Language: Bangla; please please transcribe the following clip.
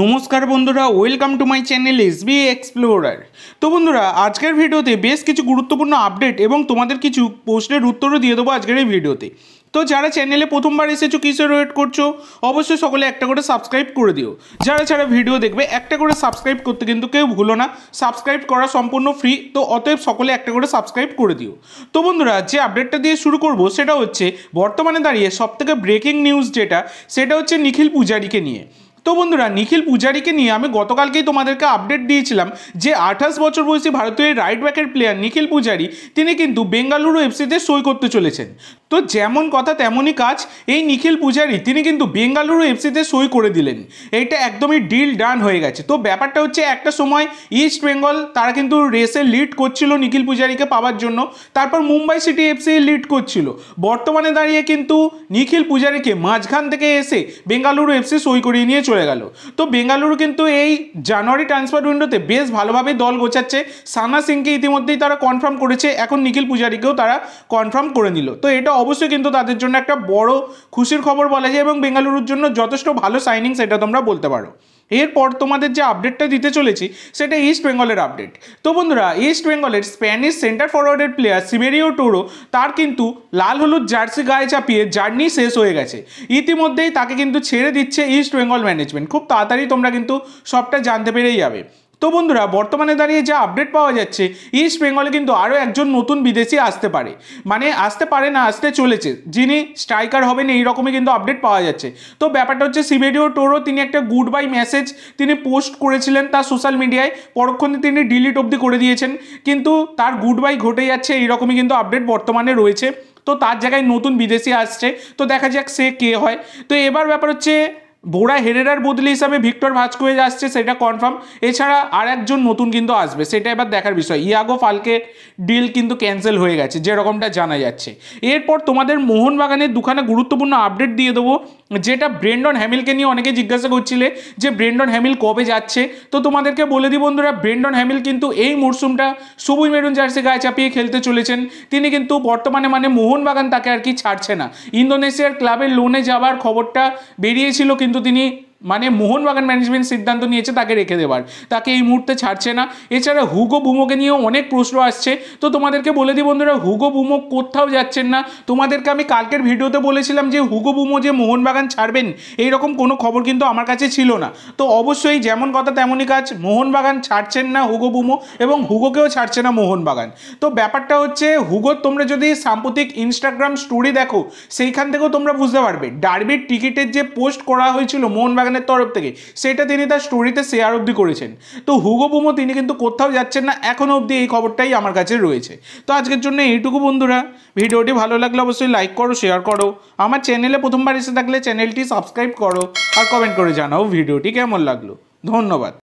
নমস্কার বন্ধুরা welcome to my channel S B explorer তো বন্ধুরা আজকের ভিডিওতে বেশ কিছু গুরুত্বপূর্ণ আপডেট এবং তোমাদের কিছু প্রশ্নের উত্তরও দিয়ে দেবো আজকের এই ভিডিওতে তো যারা চ্যানেলে প্রথমবার এসেছো কিসের ওয়েট করছো অবশ্যই সকলে একটা করে সাবস্ক্রাইব করে দিও যারা যারা ভিডিও দেখবে একটা করে সাবস্ক্রাইব করতে কিন্তু কেউ ভুলো না সাবস্ক্রাইব করা সম্পূর্ণ ফ্রি তো অতএব সকলে একটা করে সাবস্ক্রাইব করে দিও তো বন্ধুরা যে আপডেটটা দিয়ে শুরু করব সেটা হচ্ছে বর্তমানে দাঁড়িয়ে সবথেকে ব্রেকিং নিউজ যেটা সেটা হচ্ছে নিখিল পূজারীকে নিয়ে তো বন্ধুরা নিখিল পূজারীকে নিয়ে আমি গতকালকেই তোমাদেরকে আপডেট দিয়েছিলাম যে আঠাশ বছর বয়সী ভারতীয় রাইট ব্যাকের প্লেয়ার নিখিল পূজারি তিনি কিন্তু বেঙ্গালুরু এফসিতে সই করতে চলেছেন তো যেমন কথা তেমনই কাজ এই নিখিল পূজারি তিনি কিন্তু বেঙ্গালুরু এফসিতে সই করে দিলেন এটা একদমই ডিল ডান হয়ে গেছে তো ব্যাপারটা হচ্ছে একটা সময় ইস্ট বেঙ্গল তারা কিন্তু রেসে লিড করছিল নিখিল পূজারিকে পাওয়ার জন্য তারপর মুম্বাই সিটি এফসি লিড করছিল বর্তমানে দাঁড়িয়ে কিন্তু নিখিল পূজারিকে মাঝখান থেকে এসে বেঙ্গালুরু এফসি সই করিয়ে নিয়ে চলে গেল তো বেঙ্গালুরু কিন্তু এই জানুয়ারি ট্রান্সফার উইন্ডোতে বেশ ভালোভাবেই দল গোছাচ্ছে সানা সিংকে ইতিমধ্যেই তারা কনফার্ম করেছে এখন নিখিল পূজারীকেও তারা কনফার্ম করে নিল তো এটা অবশ্যই কিন্তু তাদের জন্য একটা বড় খুশির খবর বলা যায় এবং বেঙ্গালুরুর জন্য যথেষ্ট ভালো সাইনিং সেটা তোমরা বলতে পারো এরপর তোমাদের যে আপডেটটা দিতে চলেছি সেটা ইস্ট বেঙ্গলের আপডেট তো বন্ধুরা ইস্ট বেঙ্গলের স্প্যানিশ সেন্টার ফরওয়ার্ডের প্লেয়ার সিমেরিও টোরো তার কিন্তু লাল হলুদ জার্সি গায়ে চাপিয়ে জার্নি শেষ হয়ে গেছে ইতিমধ্যেই তাকে কিন্তু ছেড়ে দিচ্ছে ইস্ট বেঙ্গল ম্যানেজমেন্ট খুব তাড়াতাড়ি তোমরা কিন্তু সবটা জানতে পেরেই যাবে তো বন্ধুরা বর্তমানে দাঁড়িয়ে যে আপডেট পাওয়া যাচ্ছে ইস্ট বেঙ্গলে কিন্তু আরও একজন নতুন বিদেশি আসতে পারে মানে আসতে পারে না আসতে চলেছে যিনি স্ট্রাইকার হবেন এইরকমই কিন্তু আপডেট পাওয়া যাচ্ছে তো ব্যাপারটা হচ্ছে সিবিডিও টোরও তিনি একটা গুড বাই মেসেজ তিনি পোস্ট করেছিলেন তার সোশ্যাল মিডিয়ায় পরক্ষণে তিনি ডিলিট অবধি করে দিয়েছেন কিন্তু তার গুড বাই ঘটে যাচ্ছে এইরকমই কিন্তু আপডেট বর্তমানে রয়েছে তো তার জায়গায় নতুন বিদেশি আসছে তো দেখা যাক সে কে হয় তো এবার ব্যাপার হচ্ছে বোরা হেরেরার বদলি হিসাবে ভিক্টর ভাস্কোয়েজ আসছে সেটা কনফার্ম এছাড়া আর একজন নতুন কিন্তু আসবে সেটা এবার দেখার বিষয় ইয়াগো ফালকে ডিল কিন্তু ক্যান্সেল হয়ে গেছে যেরকমটা জানা যাচ্ছে এরপর তোমাদের মোহনবাগানের দুখানা গুরুত্বপূর্ণ আপডেট দিয়ে দেবো যেটা ব্রেন্ডন হ্যামিলকে নিয়ে অনেকে জিজ্ঞাসা করছিলে যে ব্রেন্ডন হ্যামিল কবে যাচ্ছে তো তোমাদেরকে বলে দিই বন্ধুরা ব্রেন্ডন হ্যামিল কিন্তু এই মরশুমটা সবুজ মেরুন জার্সি গায়ে চাপিয়ে খেলতে চলেছেন তিনি কিন্তু বর্তমানে মানে মোহনবাগান তাকে আর কি ছাড়ছে না ইন্দোনেশিয়ার ক্লাবের লোনে যাবার খবরটা বেরিয়েছিল কিন্তু কিন্তু তিনি মানে মোহনবাগান ম্যানেজমেন্ট সিদ্ধান্ত নিয়েছে তাকে রেখে দেওয়ার তাকে এই মুহূর্তে ছাড়ছে না এছাড়া হুগো বুমোকে নিয়েও অনেক প্রশ্ন আসছে তো তোমাদেরকে বলে দিই বন্ধুরা হুগো বুমো কোথাও যাচ্ছেন না তোমাদেরকে আমি কালকের ভিডিওতে বলেছিলাম যে হুগো বুমো যে মোহনবাগান ছাড়বেন এই রকম কোনো খবর কিন্তু আমার কাছে ছিল না তো অবশ্যই যেমন কথা তেমনই কাজ মোহনবাগান ছাড়ছেন না হুগো বুমো এবং হুগোকেও ছাড়ছে না মোহনবাগান তো ব্যাপারটা হচ্ছে হুগোর তোমরা যদি সাম্প্রতিক ইনস্টাগ্রাম স্টোরি দেখো সেইখান থেকেও তোমরা বুঝতে পারবে ডার্বির টিকিটের যে পোস্ট করা হয়েছিল মোহনবাগান খানের তরফ থেকে সেটা তিনি তার স্টোরিতে শেয়ার অবধি করেছেন তো হুগো বুমো তিনি কিন্তু কোথাও যাচ্ছেন না এখনও অবধি এই খবরটাই আমার কাছে রয়েছে তো আজকের জন্য এইটুকু বন্ধুরা ভিডিওটি ভালো লাগলে অবশ্যই লাইক করো শেয়ার করো আমার চ্যানেলে প্রথমবার এসে থাকলে চ্যানেলটি সাবস্ক্রাইব করো আর কমেন্ট করে জানাও ভিডিওটি কেমন লাগলো ধন্যবাদ